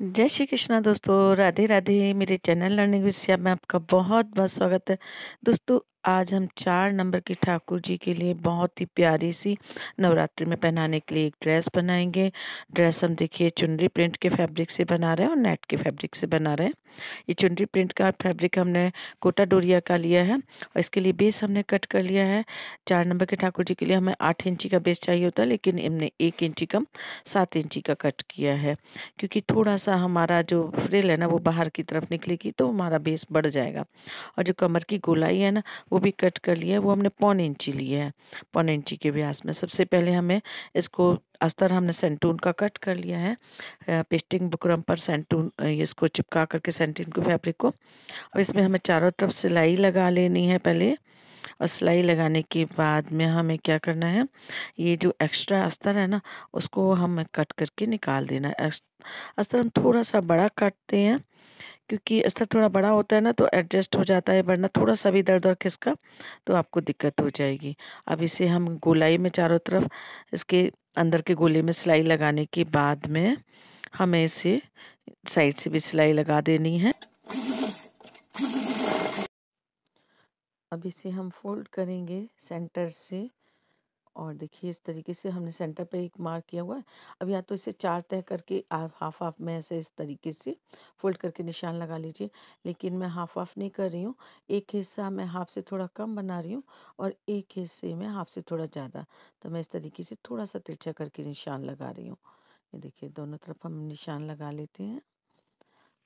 जय श्री कृष्णा दोस्तों राधे राधे मेरे चैनल लर्निंग विषय में आपका बहुत बहुत स्वागत है दोस्तों आज हम चार नंबर के ठाकुर जी के लिए बहुत ही प्यारी सी नवरात्रि में पहनाने के लिए एक ड्रेस बनाएंगे ड्रेस हम देखिए चुनरी प्रिंट के फैब्रिक से बना रहे हैं और नेट के फैब्रिक से बना रहे हैं ये चुनरी प्रिंट का फैब्रिक हमने कोटा डोरिया का लिया है और इसके लिए बेस हमने कट कर लिया है चार नंबर के ठाकुर जी के लिए हमें आठ इंची का बेस चाहिए होता है लेकिन हमने एक इंची कम सात इंची का कट किया है क्योंकि थोड़ा सा हमारा जो फ्रेल है ना वो बाहर की तरफ निकलेगी तो हमारा बेस बढ़ जाएगा और जो कमर की गोलाई है ना वो भी कट कर लिया है वो हमने पौन इंची लिया है पौन इंची के व्यास में सबसे पहले हमें इसको अस्तर हमने सेंटून का कट कर लिया है पेस्टिंग बुकरम पर सेंटून इसको चिपका करके सेंटून को फैब्रिक को अब इसमें हमें चारों तरफ सिलाई लगा लेनी है पहले और सिलाई लगाने के बाद में हमें क्या करना है ये जो एक्स्ट्रा अस्तर है ना उसको हमें कट करके निकाल देना है अस्तर हम थोड़ा सा बड़ा काटते हैं क्योंकि स्तर थोड़ा बड़ा होता है ना तो एडजस्ट हो जाता है वरना थोड़ा सा भी दर्द और खिसका तो आपको दिक्कत हो जाएगी अब इसे हम गोलाई में चारों तरफ इसके अंदर के गोले में सिलाई लगाने के बाद में हमें इसे साइड से भी सिलाई लगा देनी है अब इसे हम फोल्ड करेंगे सेंटर से और देखिए इस तरीके से हमने सेंटर पे एक मार्क किया हुआ है अब या तो इसे चार तय करके हाफ हाफ में ऐसे इस तरीके से फोल्ड करके निशान लगा लीजिए लेकिन मैं हाफ हाफ नहीं कर रही हूँ एक हिस्सा मैं हाफ से थोड़ा कम बना रही हूँ और एक हिस्से में हाफ से थोड़ा ज़्यादा तो मैं इस तरीके से थोड़ा सा तिरछा करके निशान लगा रही हूँ ये देखिए दोनों तरफ हम निशान लगा लेते हैं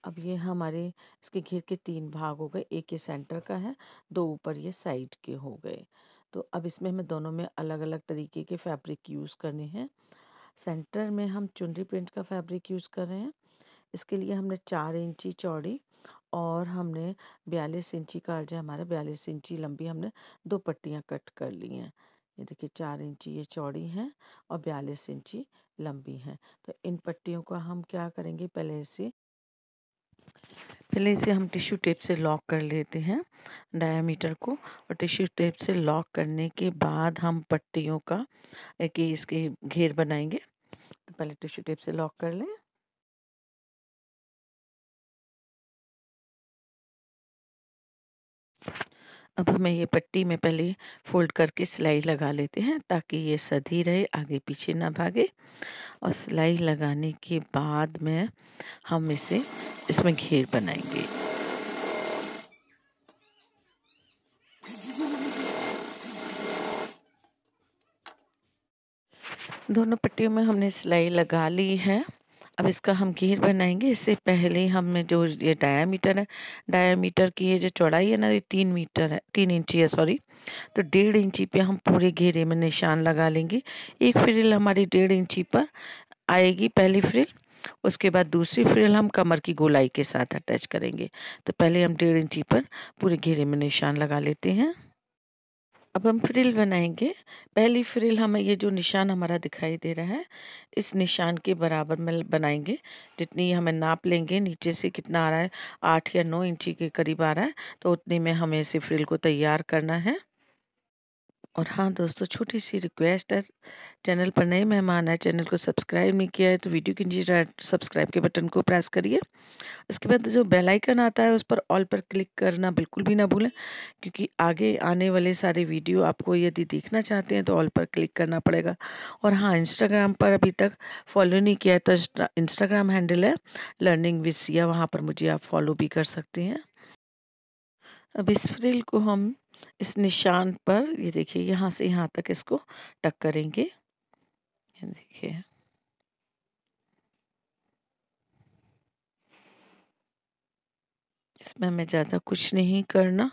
अब ये हमारे इसके घेर के तीन भाग हो गए एक ये सेंटर का है दो ऊपर ये साइड के हो गए तो अब इसमें हमें दोनों में अलग अलग तरीके के फैब्रिक यूज़ करने हैं सेंटर में हम चुनरी प्रिंट का फैब्रिक यूज़ कर रहे हैं इसके लिए हमने चार इंची चौड़ी और हमने बयालीस इंची का जो हमारा बयालीस इंची लंबी हमने दो पट्टियाँ कट कर ली हैं ये देखिए चार इंची ये चौड़ी हैं और बयालीस इंची लंबी हैं तो इन पट्टियों को हम क्या करेंगे पहले से पहले इसे हम टिश्यू टेप से लॉक कर लेते हैं डायामीटर को और टिश्यू टेप से लॉक करने के बाद हम पट्टियों का एक इसके घेर बनाएंगे तो पहले टिश्यू टेप से लॉक कर लें अब हमें ये पट्टी में पहले फोल्ड करके सिलाई लगा लेते हैं ताकि ये सधी रहे आगे पीछे ना भागे और सिलाई लगाने के बाद में हम इसे इसमें घेर बनाएंगे दोनों पट्टियों में हमने सिलाई लगा ली है अब इसका हम घेर बनाएंगे इससे पहले हम जो ये डायामीटर है डायामीटर की ये जो चौड़ाई है ना ये तीन मीटर है तीन इंची है सॉरी तो डेढ़ इंची पे हम पूरे घेरे में निशान लगा लेंगे एक फ्रिल हमारी डेढ़ इंची पर आएगी पहली फ्रिल उसके बाद दूसरी फ्रिल हम कमर की गोलाई के साथ अटैच करेंगे तो पहले हम डेढ़ इंची पर पूरे घेरे में निशान लगा लेते हैं अब हम फ्रिल बनाएंगे पहली फ्रिल हमें ये जो निशान हमारा दिखाई दे रहा है इस निशान के बराबर में बनाएंगे जितनी हमें नाप लेंगे नीचे से कितना आ रहा है आठ या नौ इंची के करीब आ रहा है तो उतनी में हमें इसे फ्रिल को तैयार करना है और हाँ दोस्तों छोटी सी रिक्वेस्ट है चैनल पर नए मेहमान है चैनल को सब्सक्राइब नहीं किया है तो वीडियो के नीचे सब्सक्राइब के बटन को प्रेस करिए उसके बाद जो बेल आइकन आता है उस पर ऑल पर क्लिक करना बिल्कुल भी ना भूलें क्योंकि आगे आने वाले सारे वीडियो आपको यदि देखना चाहते हैं तो ऑल पर क्लिक करना पड़ेगा और हाँ इंस्टाग्राम पर अभी तक फॉलो नहीं किया है तो इंस्टाग्राम हैंडल है लर्निंग विद सिया वहाँ पर मुझे आप फॉलो भी कर सकते हैं अब इस फ्रिल को हम इस निशान पर ये देखिए यहाँ से यहाँ तक इसको टक करेंगे ये देखिए इसमें हमें ज़्यादा कुछ नहीं करना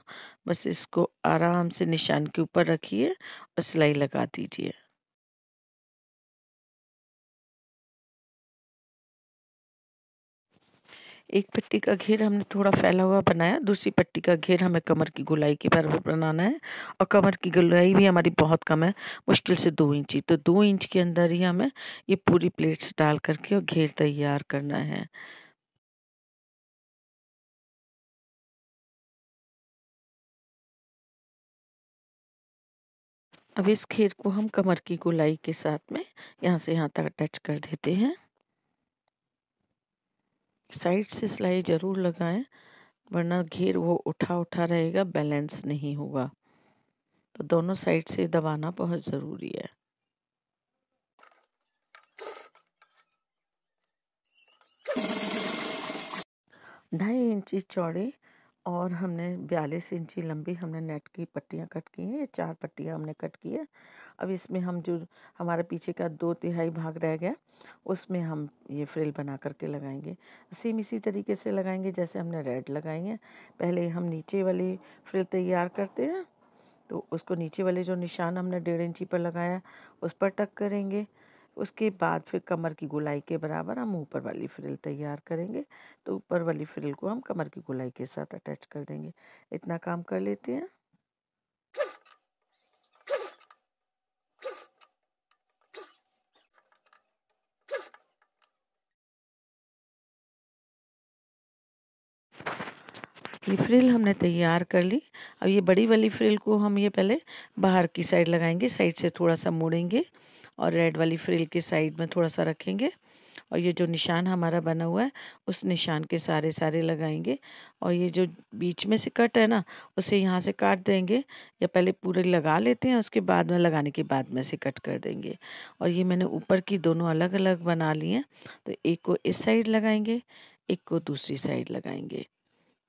बस इसको आराम से निशान के ऊपर रखिए और सिलाई लगा दीजिए एक पट्टी का घेर हमने थोड़ा फैला हुआ बनाया दूसरी पट्टी का घेर हमें कमर की गोलाई के बराबर बनाना है और कमर की गोलाई भी हमारी बहुत कम है मुश्किल से दो इंची तो दो इंच के अंदर ही हमें ये पूरी प्लेट्स डाल करके और घेर तैयार करना है अब इस घेर को हम कमर की गोलाई के साथ में यहाँ से यहाँ तक अटैच कर देते हैं साइड से सिलाई ज़रूर लगाएं वरना घेर वो उठा उठा रहेगा बैलेंस नहीं होगा तो दोनों साइड से दबाना बहुत ज़रूरी है ढाई इंची चौड़ी और हमने बयालीस इंची लंबी हमने नेट की पट्टियाँ कट की हैं ये चार पट्टियाँ हमने कट की है अब इसमें हम जो हमारे पीछे का दो तिहाई भाग रह गया उसमें हम ये फ्रिल बना करके लगाएंगे सेम इसी तरीके से लगाएंगे जैसे हमने रेड लगाई है पहले हम नीचे वाली फ्रिल तैयार करते हैं तो उसको नीचे वाले जो निशान हमने डेढ़ इंची पर लगाया उस पर टक करेंगे उसके बाद फिर कमर की गोलाई के बराबर हम ऊपर वाली फ्रिल तैयार करेंगे तो ऊपर वाली फ्रिल को हम कमर की गोलाई के साथ अटैच कर देंगे इतना काम कर लेते हैं ये फ्रिल हमने तैयार कर ली अब ये बड़ी वाली फ्रिल को हम ये पहले बाहर की साइड लगाएंगे साइड से थोड़ा सा मोड़ेंगे और रेड वाली फ्रिल के साइड में थोड़ा सा रखेंगे और ये जो निशान हमारा बना हुआ है उस निशान के सारे सारे लगाएंगे और ये जो बीच में से कट है ना उसे यहाँ से काट देंगे या पहले पूरे लगा लेते हैं उसके बाद में लगाने के बाद में से कट कर देंगे और ये मैंने ऊपर की दोनों अलग अलग बना ली हैं तो एक को इस साइड लगाएंगे एक को दूसरी साइड लगाएंगे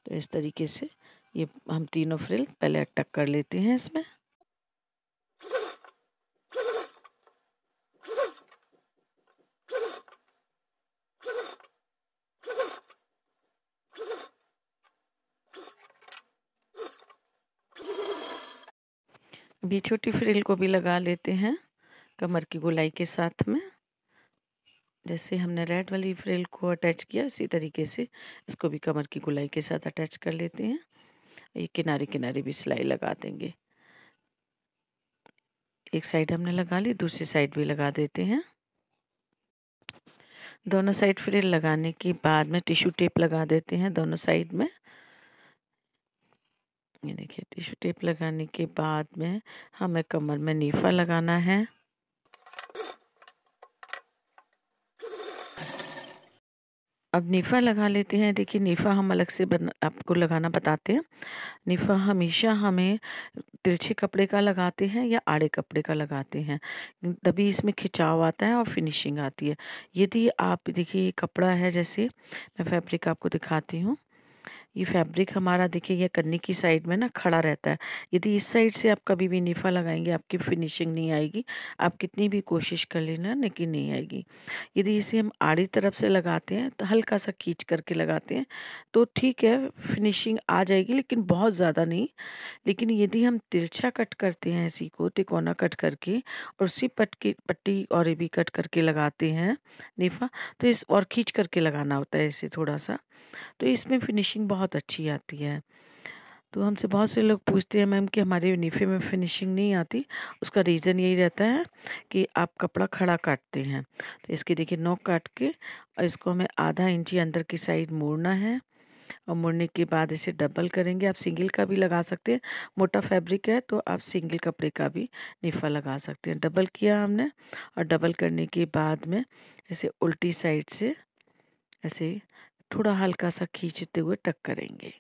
तो इस तरीके से ये हम तीनों फ्रिल पहले अटक कर लेते हैं इसमें भी छोटी फ्रिल को भी लगा लेते हैं कमर की गोलाई के साथ में जैसे हमने रेड वाली फ्रिल को अटैच किया उसी तरीके से इसको भी कमर की गोलाई के साथ अटैच कर लेते हैं ये किनारे किनारे भी सिलाई लगा देंगे एक साइड हमने लगा ली दूसरी साइड भी लगा देते हैं दोनों साइड फ्रिल लगाने के बाद में टिश्यू टेप लगा देते हैं दोनों साइड में ये देखिए टिश्यू टेप लगाने के बाद में हमें कमर में नीफा लगाना है अब नीफा लगा लेते हैं देखिए नीफा हम अलग से बना आपको लगाना बताते हैं नीफा हमेशा हमें तिरछे कपड़े का लगाते हैं या आड़े कपड़े का लगाते हैं तभी इसमें खिंचाव आता है और फिनिशिंग आती है यदि आप देखिए कपड़ा है जैसे मैं फैब्रिक आपको दिखाती हूँ ये फैब्रिक हमारा देखिए ये कन्नी की साइड में ना खड़ा रहता है यदि इस साइड से आप कभी भी निफा लगाएंगे आपकी फिनिशिंग नहीं आएगी आप कितनी भी कोशिश कर लेना लेकिन नहीं आएगी यदि इसे हम आड़ी तरफ से लगाते हैं तो हल्का सा खींच करके लगाते हैं तो ठीक है फिनिशिंग आ जाएगी लेकिन बहुत ज़्यादा नहीं लेकिन यदि हम तिरछा कट करते हैं इसी को तिकोना कट करके और उसी पटकी पट्टी और भी कट करके लगाते हैं निफा तो इस और खींच करके लगाना होता है इसे थोड़ा सा तो इसमें फिनिशिंग बहुत अच्छी आती है तो हमसे बहुत से लोग पूछते हैं मैम कि हमारे यूनिफे में फिनिशिंग नहीं आती उसका रीज़न यही रहता है कि आप कपड़ा खड़ा काटते हैं तो इसके देखिए नोक काट के और इसको हमें आधा इंची अंदर की साइड मोड़ना है और मुड़ने के बाद इसे डबल करेंगे आप सिंगल का भी लगा सकते हैं मोटा फैब्रिक है तो आप सिंगल कपड़े का भी निफा लगा सकते हैं डबल किया हमने और डबल करने के बाद में इसे उल्टी साइड से ऐसे थोड़ा हल्का सा खींचते हुए टक करेंगे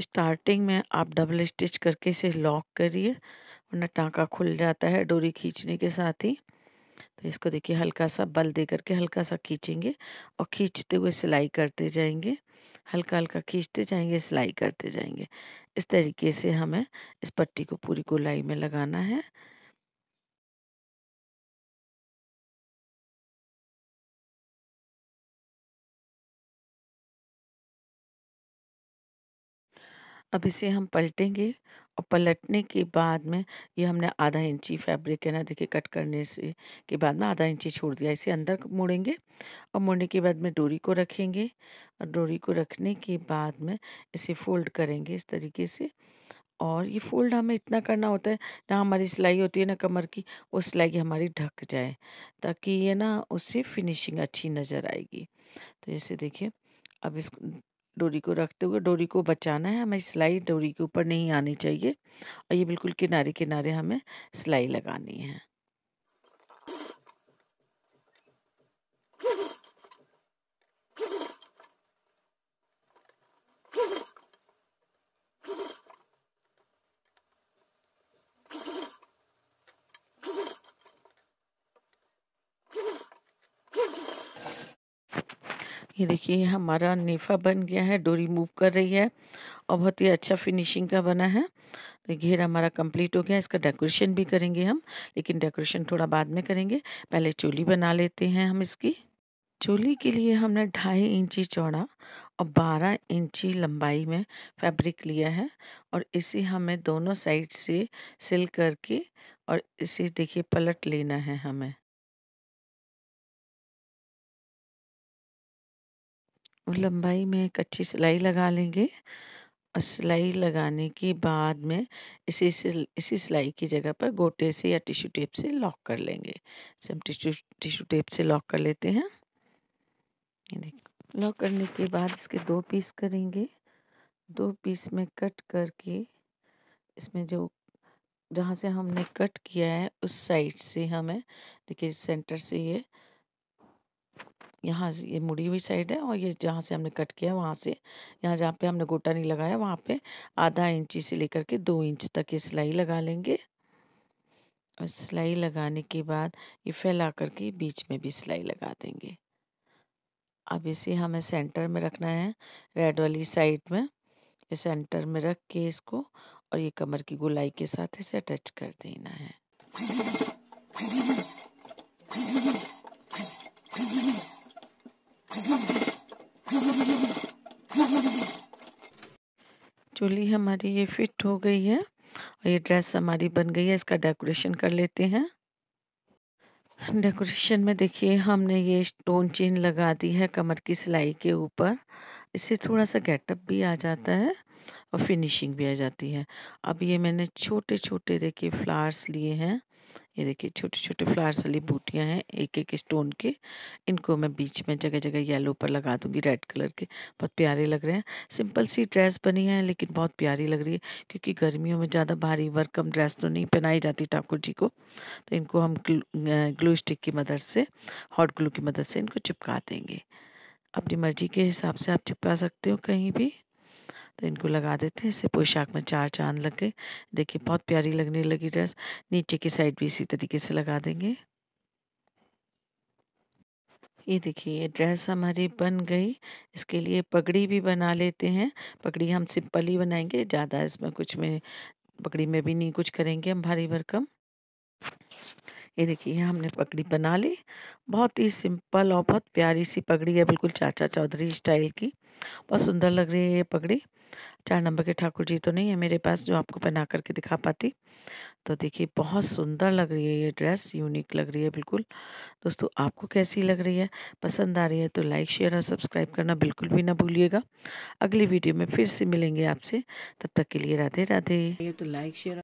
स्टार्टिंग में आप डबल स्टिच करके इसे लॉक करिए वरना टाँका खुल जाता है डोरी खींचने के साथ ही तो इसको देखिए हल्का सा बल दे करके हल्का सा खींचेंगे और खींचते हुए सिलाई करते जाएंगे हल्का हल्का खींचते जाएंगे सिलाई करते जाएंगे इस तरीके से हमें इस पट्टी को पूरी गोलाई में लगाना है अब इसे हम पलटेंगे और पलटने के बाद में ये हमने आधा इंची फैब्रिक है ना देखिए कट करने से के बाद में आधा इंची छोड़ दिया इसे अंदर मोड़ेंगे और मोड़ने के बाद में डोरी को रखेंगे और डोरी को रखने के बाद में इसे फोल्ड करेंगे इस तरीके से और ये फोल्ड हमें इतना करना होता है जहाँ हमारी सिलाई होती है ना कमर की वो सिलाई हमारी ढक जाए ताकि ये ना उससे फिनिशिंग अच्छी नज़र आएगी तो जैसे देखिए अब इस डोरी को रखते हुए डोरी को बचाना है हमें सिलाई डोरी के ऊपर नहीं आनी चाहिए और ये बिल्कुल किनारे किनारे हमें सिलाई लगानी है ये देखिए हमारा नेफा बन गया है डोरी मूव कर रही है और बहुत ही अच्छा फिनिशिंग का बना है तो घेर हमारा कंप्लीट हो गया इसका डेकोरेशन भी करेंगे हम लेकिन डेकोरेशन थोड़ा बाद में करेंगे पहले चोली बना लेते हैं हम इसकी चोली के लिए हमने ढाई इंची चौड़ा और बारह इंची लंबाई में फैब्रिक लिया है और इसे हमें दोनों साइड से सिल करके और इसे देखिए पलट लेना है हमें लंबाई में एक अच्छी सिलाई लगा लेंगे और सिलाई लगाने के बाद में इसी सिल- इसी सिलाई की जगह पर गोटे से या टिश्यू टेप से लॉक कर लेंगे इसे हम टिश्यू टिश्यू टेप से लॉक कर लेते हैं लॉक करने के बाद इसके दो पीस करेंगे दो पीस में कट करके इसमें जो जहाँ से हमने कट किया है उस साइड से हमें देखिए सेंटर से ये यहाँ से ये मुड़ी हुई साइड है और ये जहाँ से हमने कट किया है वहाँ से यहाँ जहाँ पे हमने गोटा नहीं लगाया वहाँ पे आधा इंची से लेकर के दो इंच तक ये सिलाई लगा लेंगे और सिलाई लगाने के बाद ये फैला करके बीच में भी सिलाई लगा देंगे अब इसे हमें सेंटर में रखना है रेड वाली साइड में ये सेंटर में रख के इसको और ये कमर की गोलाई के साथ इसे अटैच कर देना है चोली हमारी ये फिट हो गई है और ये ड्रेस हमारी बन गई है इसका डेकोरेशन कर लेते हैं डेकोरेशन में देखिए हमने ये स्टोन चेन लगा दी है कमर की सिलाई के ऊपर इससे थोड़ा सा गेटअप भी आ जाता है और फिनिशिंग भी आ जाती है अब ये मैंने छोटे छोटे देखिए फ्लावर्स लिए हैं ये देखिए छोटे छोटे फ्लावर्स वाली बूटियाँ हैं एक एक स्टोन के इनको मैं बीच में जगह जगह येलो पर लगा दूंगी रेड कलर के बहुत प्यारे लग रहे हैं सिंपल सी ड्रेस बनी है लेकिन बहुत प्यारी लग रही है क्योंकि गर्मियों में ज़्यादा भारी वर्क कम ड्रेस तो नहीं पहनाई जाती ठाकुर जी को तो इनको हम ग्लू स्टिक की मदद से हॉट ग्लू की मदद से इनको चिपका देंगे अपनी मर्जी के हिसाब से आप चिपका सकते हो कहीं भी तो इनको लगा देते हैं इससे पोशाक में चार चांद लग गए देखिए बहुत प्यारी लगने लगी ड्रेस नीचे की साइड भी इसी तरीके से लगा देंगे ये देखिए ये ड्रेस हमारी बन गई इसके लिए पगड़ी भी बना लेते हैं पगड़ी हम सिंपल ही बनाएंगे ज़्यादा इसमें कुछ में पगड़ी में भी नहीं कुछ करेंगे हम भारी भरकम ये देखिए हमने पगड़ी बना ली बहुत ही सिंपल और बहुत प्यारी सी पगड़ी है बिल्कुल चाचा चौधरी स्टाइल की बहुत सुंदर लग रही है ये पगड़ी चार नंबर के ठाकुर जी तो नहीं है मेरे पास जो आपको पहना करके दिखा पाती तो देखिए बहुत सुंदर लग रही है ये ड्रेस यूनिक लग रही है बिल्कुल दोस्तों आपको कैसी लग रही है पसंद आ रही है तो लाइक शेयर और सब्सक्राइब करना बिल्कुल भी ना भूलिएगा अगली वीडियो में फिर से मिलेंगे आपसे तब तक के लिए राधे राधे तो लाइक शेयर